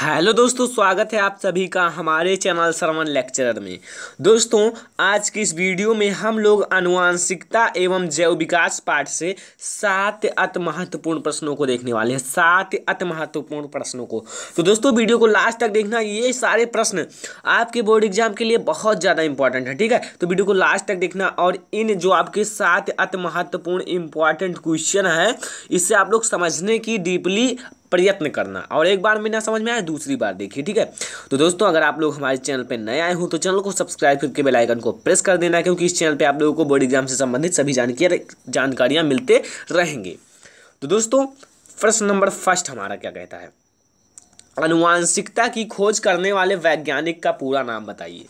hello दोस्तों स्वागत है आप सभी का हमारे चैनल श्रवण लेक्चरर में दोस्तों आज की इस वीडियो में हम लोग अनुवांशिकता एवं जैव विकास पाठ से सात अति महत्वपूर्ण प्रश्नों को देखने वाले हैं सात अति महत्वपूर्ण प्रश्नों को तो दोस्तों वीडियो को लास्ट तक देखना ये सारे प्रश्न आपके बोर्ड एग्जाम के लिए बहुत ज़्यादा इंपॉर्टेंट है ठीक है तो वीडियो को लास्ट तक देखना और इन जो आपके सात अति महत्वपूर्ण इंपॉर्टेंट क्वेश्चन है इससे आप लोग समझने की डीपली प्रयत्न करना और एक बार में ना समझ में आए दूसरी बार देखिए ठीक है तो दोस्तों अगर आप लोग हमारे चैनल पर नए आए हों तो चैनल को सब्सक्राइब करके बेलाइकन को प्रेस कर देना क्योंकि इस चैनल पर आप लोगों को बोर्ड एग्जाम से संबंधित सभी जानकारियाँ मिलते रहेंगे तो दोस्तों प्रश्न नंबर फर्स्ट हमारा क्या कहता है अनुवांशिकता की खोज करने वाले वैज्ञानिक का पूरा नाम बताइए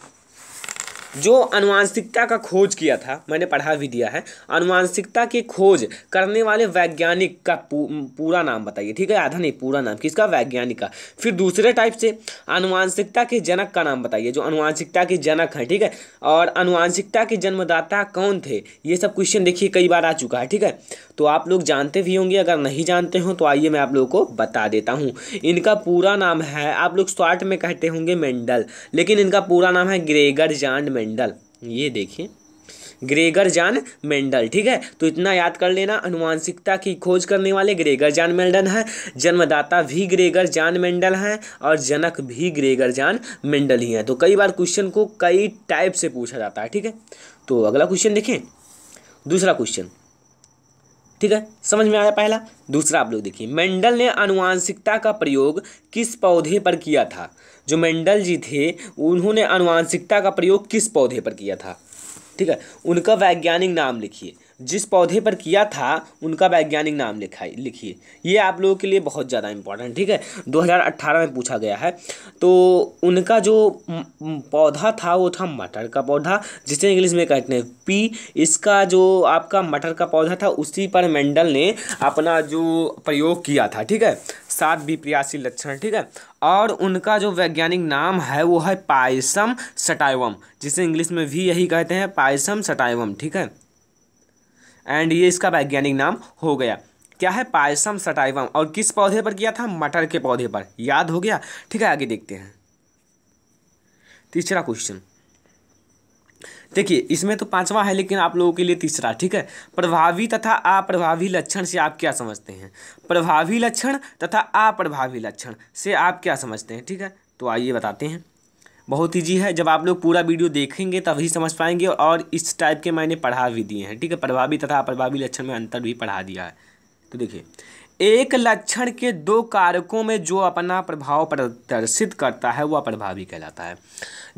जो अनुवांशिकता का खोज किया था मैंने पढ़ा भी दिया है अनुवांशिकता की खोज करने वाले वैज्ञानिक का पू, पूरा नाम बताइए ठीक है आधा नहीं पूरा नाम किसका वैज्ञानिक का फिर दूसरे टाइप से अनुवांशिकता के जनक का नाम बताइए जो अनुवांशिकता के जनक हैं ठीक है और अनुवांशिकता के जन्मदाता कौन थे ये सब क्वेश्चन देखिए कई बार आ चुका है ठीक है तो आप लोग जानते भी होंगे अगर नहीं जानते हो तो आइए मैं आप लोगों को बता देता हूँ इनका पूरा नाम है आप लोग शॉर्ट में कहते होंगे मेंडल लेकिन इनका पूरा नाम है ग्रेगर जान मेंडल ये देखिए ग्रेगर जान मेंडल ठीक है तो इतना याद कर लेना अनुवांशिकता की खोज करने वाले ग्रेगर जान मेंडल हैं जन्मदाता भी ग्रेगर जान मेंडल हैं और जनक भी ग्रेगर जान मेंडल ही हैं तो कई बार क्वेश्चन को कई टाइप से पूछा जाता है ठीक है तो अगला क्वेश्चन देखें दूसरा क्वेश्चन ठीक है समझ में आया पहला दूसरा आप लोग देखिए मेंडल ने अनुवांशिकता का प्रयोग किस पौधे पर किया था जो मेंडल जी थे उन्होंने अनुवांशिकता का प्रयोग किस पौधे पर किया था ठीक है उनका वैज्ञानिक नाम लिखिए जिस पौधे पर किया था उनका वैज्ञानिक नाम लिखाई लिखिए ये आप लोगों के लिए बहुत ज़्यादा इम्पोर्टेंट ठीक है 2018 में पूछा गया है तो उनका जो पौधा था वो था मटर का पौधा जिसे इंग्लिश में कहते हैं पी इसका जो आपका मटर का पौधा था उसी पर मेंडल ने अपना जो प्रयोग किया था ठीक है सात विप्रियासी लक्षण ठीक है और उनका जो वैज्ञानिक नाम है वो है पायसम सटाइवम जिसे इंग्लिश में भी यही कहते हैं पायसम सटाइवम ठीक है एंड ये इसका वैज्ञानिक नाम हो गया क्या है पायसम सटाइवम और किस पौधे पर किया था मटर के पौधे पर याद हो गया ठीक है आगे देखते हैं तीसरा क्वेश्चन देखिए इसमें तो पांचवा है लेकिन आप लोगों के लिए तीसरा ठीक है प्रभावी तथा अप्रभावी लक्षण से आप क्या समझते हैं प्रभावी लक्षण तथा अप्रभावी लक्षण से आप क्या समझते हैं ठीक है तो आइए बताते हैं बहुत ईजी है जब आप लोग पूरा वीडियो देखेंगे तभी समझ पाएंगे और इस टाइप के मैंने पढ़ा भी दिए हैं ठीक है प्रभावी तथा अप्रभावी लक्षण में अंतर भी पढ़ा दिया है तो देखिए एक लक्षण के दो कारकों में जो अपना प्रभाव प्रदर्शित करता है वह प्रभावी कहलाता है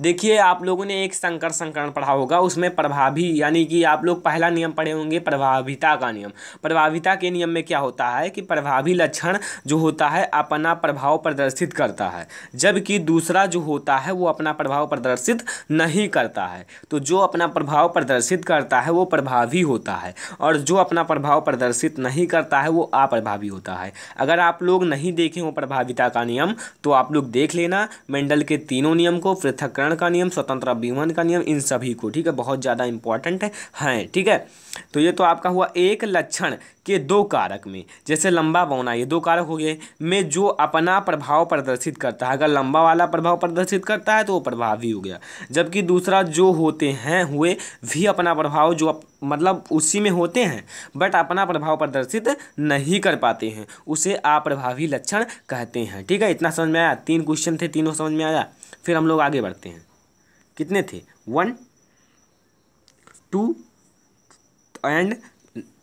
देखिए आप लोगों ने एक संकर संकरण पढ़ा होगा उसमें प्रभावी यानी कि आप लोग पहला नियम पढ़े होंगे प्रभाविता का नियम प्रभाविता के नियम में क्या होता है कि प्रभावी लक्षण जो होता है अपना प्रभाव प्रदर्शित करता है जबकि दूसरा जो होता है वो अपना प्रभाव प्रदर्शित नहीं करता है तो जो अपना प्रभाव प्रदर्शित करता है वो प्रभावी होता है और जो अपना प्रभाव प्रदर्शित नहीं करता है वो अप्रभावी भी होता है अगर आप लोग नहीं देखे हो प्रभाविता का नियम तो आप लोग देख लेना मेंडल के तीनों नियम को पृथककरण का नियम स्वतंत्र अभिमन का नियम इन सभी को ठीक है बहुत ज़्यादा इंपॉर्टेंट है ठीक है तो ये तो आपका हुआ एक लक्षण के दो कारक में जैसे लंबा बौना ये दो कारक हो गए में जो अपना प्रभाव प्रदर्शित करता है अगर लंबा वाला प्रभाव प्रदर्शित करता है तो वो प्रभावी हो गया जबकि दूसरा जो होते हैं हुए भी अपना प्रभाव जो मतलब उसी में होते हैं बट अपना प्रभाव प्रदर्शित नहीं कर पाते हैं उसे अप्रभावी लक्षण कहते हैं ठीक है इतना समझ में आया तीन क्वेश्चन थे तीनों समझ में आया फिर हम लोग आगे बढ़ते हैं कितने थे वन टू एंड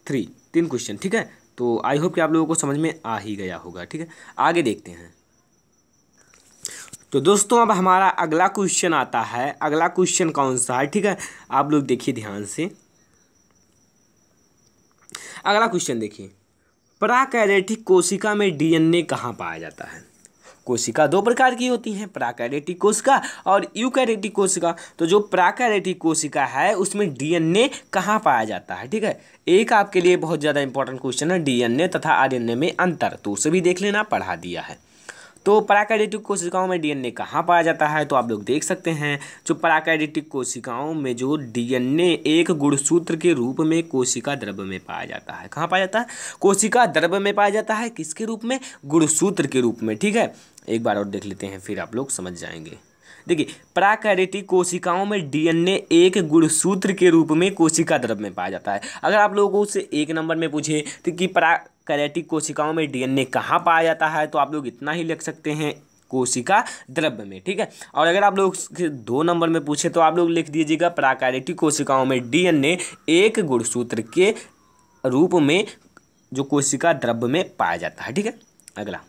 थ्री तीन क्वेश्चन ठीक है तो आई होप कि आप लोगों को समझ में आ ही गया होगा ठीक है आगे देखते हैं तो दोस्तों अब हमारा अगला क्वेश्चन आता है अगला क्वेश्चन कौन सा है ठीक है आप लोग देखिए ध्यान से अगला क्वेश्चन देखिए प्राकैरेटिक कोशिका में डीएनए कहाँ पाया जाता है कोशिका दो प्रकार की होती हैं प्राकैरेटिक कोशिका और यूकैरेटिक कोशिका तो जो प्राकैरेटिक कोशिका है उसमें डीएनए कहाँ पाया जाता है ठीक है एक आपके लिए बहुत ज़्यादा इंपॉर्टेंट क्वेश्चन है डीएनए तथा आरएनए में अंतर तो उसे भी देख लेना पढ़ा दिया है तो पराकैडिटिक कोशिकाओं में डीएनए कहाँ पाया जाता है तो आप लोग देख सकते हैं जो पराकैडिटिक कोशिकाओं में जो डीएनए एक गुणसूत्र के रूप में कोशिका द्रव्य में पाया जाता है कहाँ पाया जाता है कोशिका द्रव्य में पाया जाता है किसके रूप में गुणसूत्र के रूप में ठीक है एक बार और देख लेते हैं फिर आप लोग समझ जाएंगे देखिए प्राकैरेटिक कोशिकाओं में डीएनए एक गुणसूत्र के रूप में कोशिका द्रव्य में पाया जाता है अगर आप लोगों से एक नंबर में पूछे तो कि परा कैरेटिक कोशिकाओं में डीएनए कहाँ पाया जाता है तो आप लोग इतना ही लिख सकते हैं कोशिका द्रव्य में ठीक है और अगर आप लोग दो नंबर में पूछे तो आप लोग लिख दीजिएगा प्राकैरेटिक कोशिकाओं में डीएनए एक गुणसूत्र के रूप में जो कोशिका द्रव्य में पाया जाता है ठीक है अगला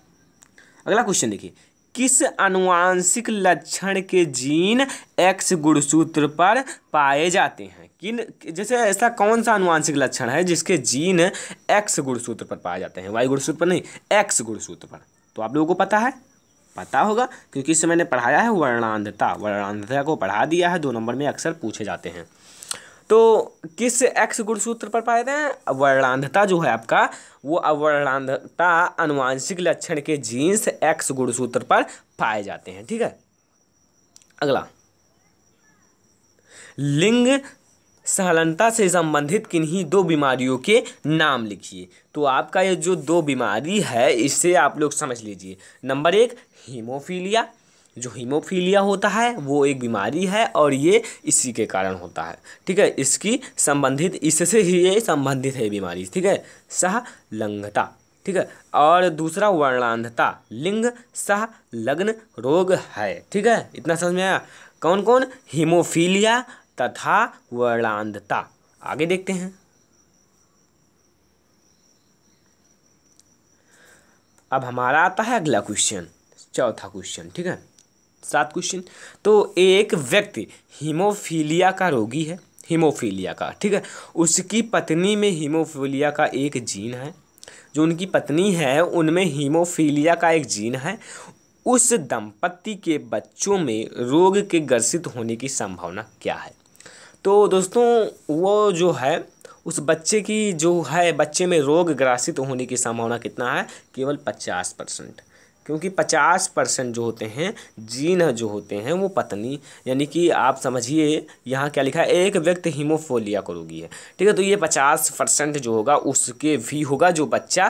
अगला क्वेश्चन देखिए किस अनुवांशिक लक्षण के जीन एक्स गुणसूत्र पर पाए जाते हैं किन जैसे ऐसा कौन सा अनुवांशिक लक्षण है जिसके जीन एक्स गुणसूत्र पर पाए जाते हैं वाई गुणसूत्र पर नहीं एक्स गुणसूत्र पर तो आप लोगों को पता है पता होगा क्योंकि इससे मैंने पढ़ाया है वर्णांधता वर्णांधता को पढ़ा दिया है दो नंबर में अक्सर पूछे जाते हैं तो किस एक्स गुणसूत्र पर पाए जाते हैं वर्णांधता जो है आपका वो अवर्णांधता अनुवांशिक लक्षण के जीन्स एक्स गुणसूत्र पर पाए जाते हैं ठीक है अगला लिंग सहलनता से संबंधित किन्हीं दो बीमारियों के नाम लिखिए तो आपका ये जो दो बीमारी है इससे आप लोग समझ लीजिए नंबर एक हीमोफीलिया जो हीमोफीलिया होता है वो एक बीमारी है और ये इसी के कारण होता है ठीक है इसकी संबंधित इससे ही ये संबंधित है बीमारी ठीक है सह ठीक है और दूसरा वर्णांधता लिंग सह लग्न रोग है ठीक है इतना समझ में आया कौन कौन हीमोफीलिया तथा वर्णांधता आगे देखते हैं अब हमारा आता है अगला क्वेश्चन चौथा क्वेश्चन ठीक है सात क्वेश्चन तो एक व्यक्ति हीमोफीलिया का रोगी है हीमोफीलिया का ठीक है उसकी पत्नी में हीमोफीलिया का एक जीन है जो उनकी पत्नी है उनमें हीमोफीलिया का एक जीन है उस दंपत्ति के बच्चों में रोग के ग्रसित होने की संभावना क्या है तो दोस्तों वो जो है उस बच्चे की जो है बच्चे में रोग ग्रासित होने की संभावना कितना है केवल पचास परसेंट क्योंकि पचास परसेंट जो होते हैं जीन जो होते हैं वो पत्नी यानी कि आप समझिए यहाँ क्या लिखा है एक व्यक्ति हीमोफोलिया को रोगी है ठीक है तो ये पचास परसेंट जो होगा उसके भी होगा जो बच्चा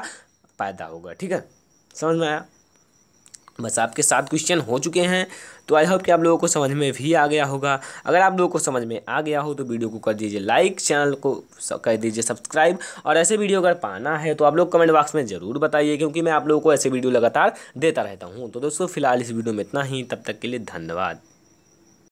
पैदा होगा ठीक है समझ में आया बस आपके सात क्वेश्चन हो चुके हैं तो आई होप कि आप लोगों को समझ में भी आ गया होगा अगर आप लोगों को समझ में आ गया हो तो वीडियो को कर दीजिए लाइक चैनल को कर दीजिए सब्सक्राइब और ऐसे वीडियो अगर पाना है तो आप लोग कमेंट बॉक्स में ज़रूर बताइए क्योंकि मैं आप लोगों को ऐसे वीडियो लगातार देता रहता हूँ तो दोस्तों फिलहाल इस वीडियो में इतना ही तब तक के लिए धन्यवाद